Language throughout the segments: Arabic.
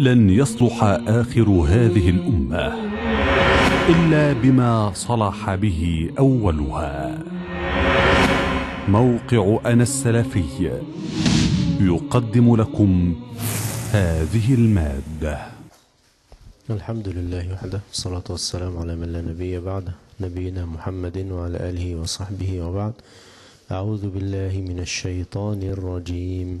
لن يصلح آخر هذه الأمة إلا بما صلح به أولها موقع أنا السلفي يقدم لكم هذه المادة الحمد لله وحده والصلاة والسلام على من لا نبي بعده نبينا محمد وعلى آله وصحبه وبعد أعوذ بالله من الشيطان الرجيم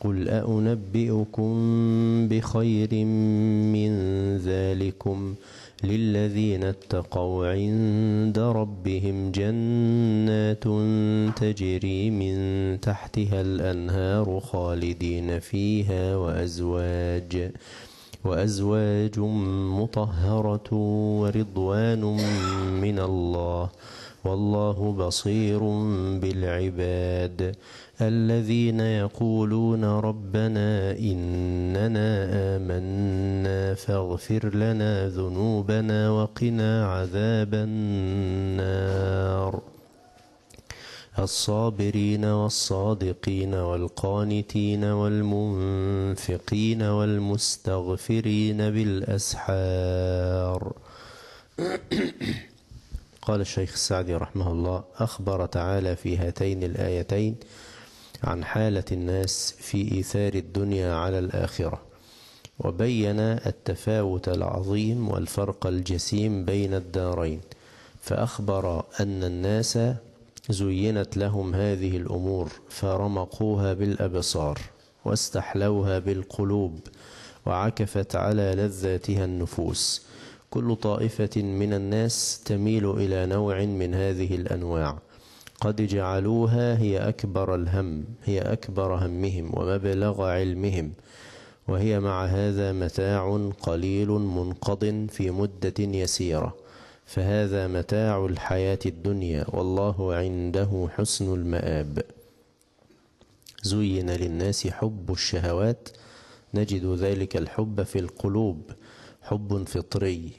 قل أنبئكم بخير من ذلكم للذين اتقوا عند ربهم جنات تجري من تحتها الأنهار خالدين فيها وأزواج وأزواج مطهرة ورضوان من الله ۖ والله بصير بالعباد الذين يقولون ربنا إننا آمنا فاغفر لنا ذنوبنا وقنا عذاب النار الصابرين والصادقين والقانتين والمنفقين والمستغفرين بالأسحار قال الشيخ السعدي رحمه الله أخبر تعالى في هاتين الآيتين عن حالة الناس في إيثار الدنيا على الآخرة وبين التفاوت العظيم والفرق الجسيم بين الدارين فأخبر أن الناس زينت لهم هذه الأمور فرمقوها بالأبصار واستحلوها بالقلوب وعكفت على لذاتها النفوس كل طائفة من الناس تميل إلى نوع من هذه الأنواع قد جعلوها هي أكبر الهم هي أكبر همهم ومبلغ علمهم وهي مع هذا متاع قليل منقض في مدة يسيرة فهذا متاع الحياة الدنيا والله عنده حسن المآب زين للناس حب الشهوات نجد ذلك الحب في القلوب حب فطري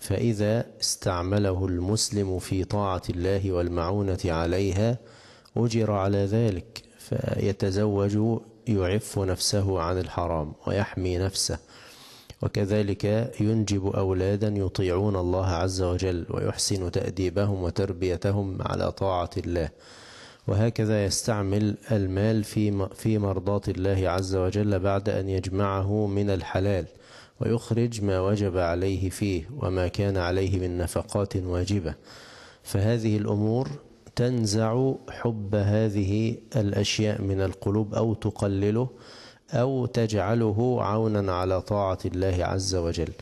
فإذا استعمله المسلم في طاعة الله والمعونة عليها أجر على ذلك فيتزوج يعف نفسه عن الحرام ويحمي نفسه وكذلك ينجب أولادا يطيعون الله عز وجل ويحسن تأديبهم وتربيتهم على طاعة الله وهكذا يستعمل المال في مرضات مرضاة الله عز وجل بعد أن يجمعه من الحلال ويخرج ما وجب عليه فيه وما كان عليه من نفقات واجبة فهذه الأمور تنزع حب هذه الأشياء من القلوب أو تقلله أو تجعله عونا على طاعة الله عز وجل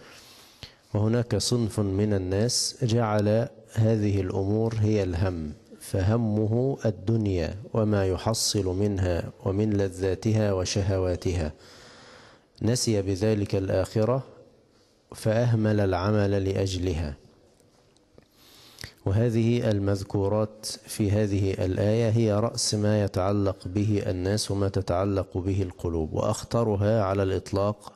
وهناك صنف من الناس جعل هذه الأمور هي الهم فهمه الدنيا وما يحصل منها ومن لذاتها وشهواتها نسي بذلك الآخرة فأهمل العمل لأجلها وهذه المذكورات في هذه الآية هي رأس ما يتعلق به الناس وما تتعلق به القلوب وأخطرها على الإطلاق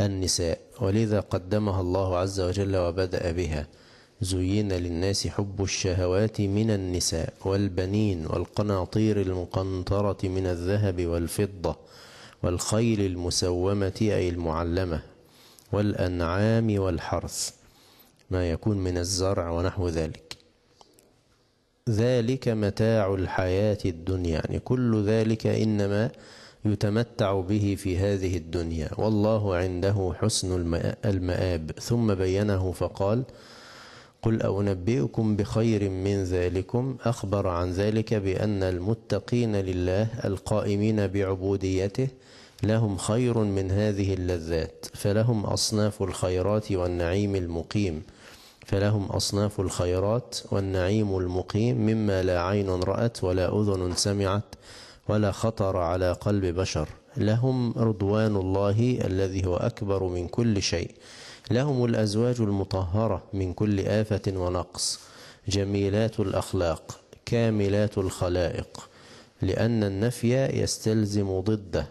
النساء ولذا قدمها الله عز وجل وبدأ بها زين للناس حب الشهوات من النساء والبنين والقناطير المقنطرة من الذهب والفضة والخيل المسومة أي المعلمة والأنعام والحرث ما يكون من الزرع ونحو ذلك ذلك متاع الحياة الدنيا يعني كل ذلك إنما يتمتع به في هذه الدنيا والله عنده حسن المآب ثم بينه فقال قل أنبئكم بخير من ذلكم أخبر عن ذلك بأن المتقين لله القائمين بعبوديته لهم خير من هذه اللذات فلهم أصناف الخيرات والنعيم المقيم فلهم أصناف الخيرات والنعيم المقيم مما لا عين رأت ولا أذن سمعت ولا خطر على قلب بشر لهم رضوان الله الذي هو أكبر من كل شيء لهم الأزواج المطهرة من كل آفة ونقص جميلات الأخلاق كاملات الخلائق لأن النفي يستلزم ضده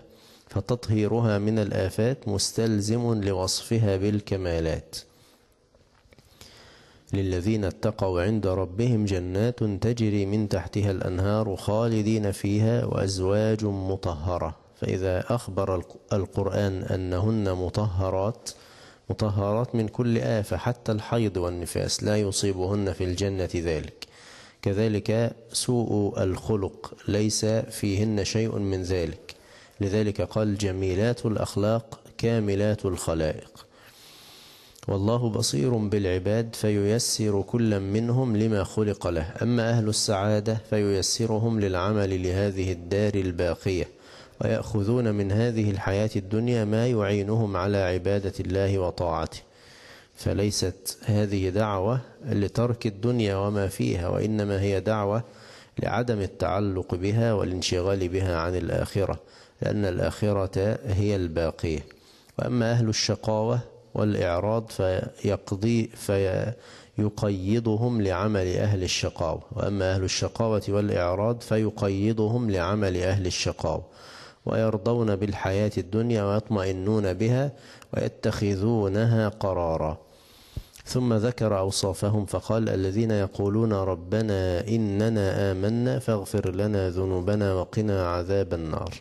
فتطهيرها من الآفات مستلزم لوصفها بالكمالات للذين اتقوا عند ربهم جنات تجري من تحتها الأنهار خالدين فيها وأزواج مطهرة فإذا أخبر القرآن أنهن مطهرات مطهرات من كل آفة حتى الحيض والنفاس لا يصيبهن في الجنة ذلك كذلك سوء الخلق ليس فيهن شيء من ذلك لذلك قال جميلات الأخلاق كاملات الخلائق والله بصير بالعباد فييسر كلا منهم لما خلق له أما أهل السعادة فييسرهم للعمل لهذه الدار الباقية ويأخذون من هذه الحياة الدنيا ما يعينهم على عبادة الله وطاعته فليست هذه دعوة لترك الدنيا وما فيها وإنما هي دعوة لعدم التعلق بها والانشغال بها عن الآخرة لأن الآخرة هي الباقية وأما أهل الشقاوة والإعراض فيقضي فيقيدهم لعمل أهل الشقاوة وأما أهل الشقاوة والإعراض فيقيدهم لعمل أهل الشقاوة ويرضون بالحياة الدنيا ويطمئنون بها ويتخذونها قرارا ثم ذكر أوصافهم فقال الذين يقولون ربنا إننا آمنا فاغفر لنا ذنوبنا وقنا عذاب النار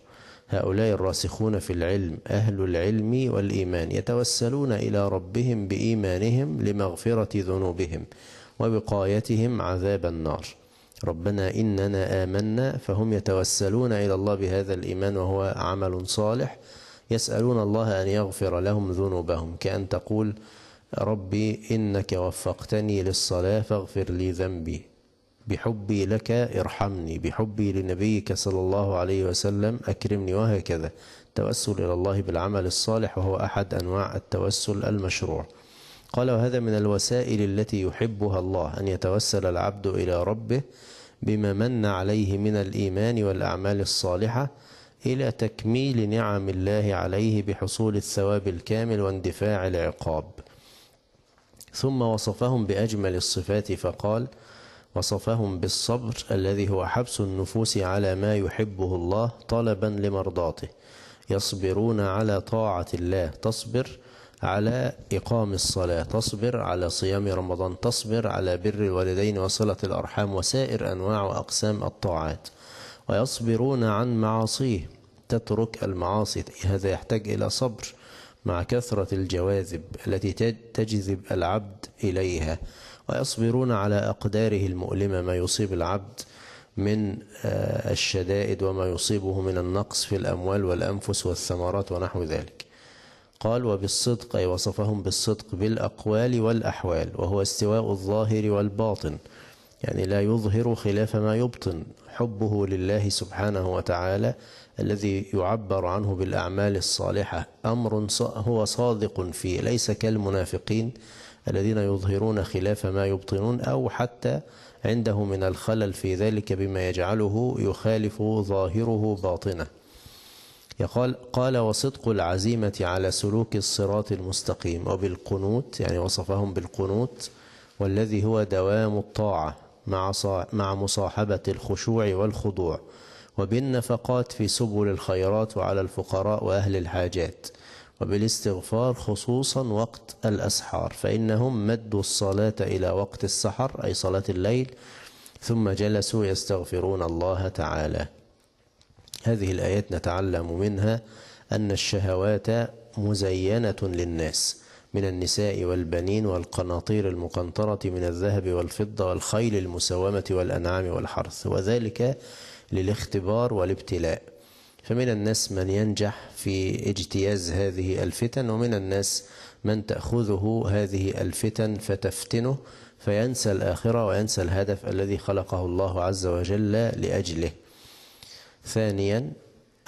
هؤلاء الراسخون في العلم أهل العلم والإيمان يتوسلون إلى ربهم بإيمانهم لمغفرة ذنوبهم وبقايتهم عذاب النار ربنا إننا آمنا فهم يتوسلون إلى الله بهذا الإيمان وهو عمل صالح يسألون الله أن يغفر لهم ذنوبهم كأن تقول ربي إنك وفقتني للصلاة فاغفر لي ذنبي بحبي لك ارحمني بحبي لنبيك صلى الله عليه وسلم أكرمني وهكذا توسل إلى الله بالعمل الصالح وهو أحد أنواع التوسل المشروع قال وهذا من الوسائل التي يحبها الله أن يتوسل العبد إلى ربه بما من عليه من الإيمان والأعمال الصالحة إلى تكميل نعم الله عليه بحصول الثواب الكامل واندفاع العقاب ثم وصفهم بأجمل الصفات فقال وصفهم بالصبر الذي هو حبس النفوس على ما يحبه الله طلبا لمرضاته يصبرون على طاعة الله تصبر على إقام الصلاة تصبر على صيام رمضان تصبر على بر الوالدين وصلة الأرحام وسائر أنواع وأقسام الطاعات ويصبرون عن معاصيه تترك المعاصي هذا يحتاج إلى صبر مع كثرة الجواذب التي تجذب العبد إليها ويصبرون على أقداره المؤلمة ما يصيب العبد من آه، الشدائد وما يصيبه من النقص في الأموال والأنفس والثمرات ونحو ذلك قال وبالصدق أي وصفهم بالصدق بالأقوال والأحوال وهو استواء الظاهر والباطن يعني لا يظهر خلاف ما يبطن حبه لله سبحانه وتعالى الذي يعبر عنه بالأعمال الصالحة أمر هو صادق فيه ليس كالمنافقين الذين يظهرون خلاف ما يبطنون أو حتى عنده من الخلل في ذلك بما يجعله يخالف ظاهره باطنه يقال قال وصدق العزيمة على سلوك الصراط المستقيم وبالقنوت يعني وصفهم بالقنوت والذي هو دوام الطاعة مع مع مصاحبة الخشوع والخضوع وبالنفقات في سبل الخيرات وعلى الفقراء وأهل الحاجات وبالاستغفار خصوصا وقت الأسحار فإنهم مدوا الصلاة إلى وقت السحر أي صلاة الليل ثم جلسوا يستغفرون الله تعالى هذه الآيات نتعلم منها أن الشهوات مزينة للناس من النساء والبنين والقناطير المقنطرة من الذهب والفضة والخيل المسومة والأنعام والحرث وذلك للاختبار والابتلاء فمن الناس من ينجح في اجتياز هذه الفتن ومن الناس من تأخذه هذه الفتن فتفتنه فينسى الآخرة وينسى الهدف الذي خلقه الله عز وجل لأجله ثانيا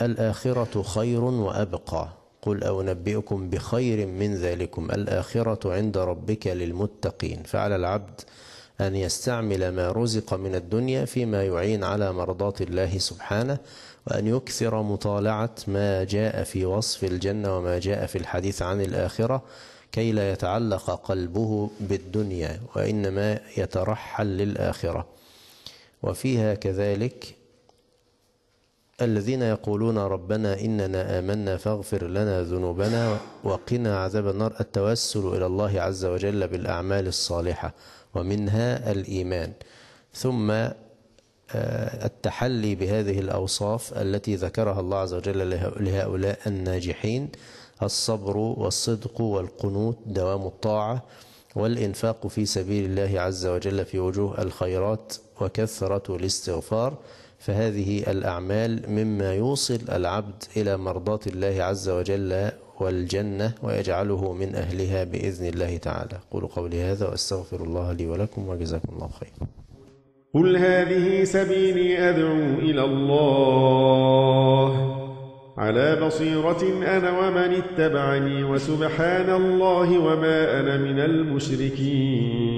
الآخرة خير وأبقى قل نبئكم بخير من ذلكم الآخرة عند ربك للمتقين فعلى العبد أن يستعمل ما رزق من الدنيا فيما يعين على مرضاة الله سبحانه وأن يكثر مطالعة ما جاء في وصف الجنة وما جاء في الحديث عن الآخرة كي لا يتعلق قلبه بالدنيا وإنما يترحل للآخرة وفيها كذلك الذين يقولون ربنا إننا آمنا فاغفر لنا ذنوبنا وقنا عذاب النار التوسل إلى الله عز وجل بالأعمال الصالحة ومنها الإيمان ثم آه، التحلي بهذه الأوصاف التي ذكرها الله عز وجل لهؤلاء الناجحين الصبر والصدق والقنوت دوام الطاعة والإنفاق في سبيل الله عز وجل في وجوه الخيرات وكثرة الاستغفار فهذه الأعمال مما يوصل العبد إلى مرضاة الله عز وجل والجنة ويجعله من أهلها بإذن الله تعالى قولوا قولي هذا وأستغفر الله لي ولكم وجزاكم الله خيرا قل هذه سبيلي أدعو إلى الله على بصيرة أنا ومن اتبعني وسبحان الله وما أنا من المشركين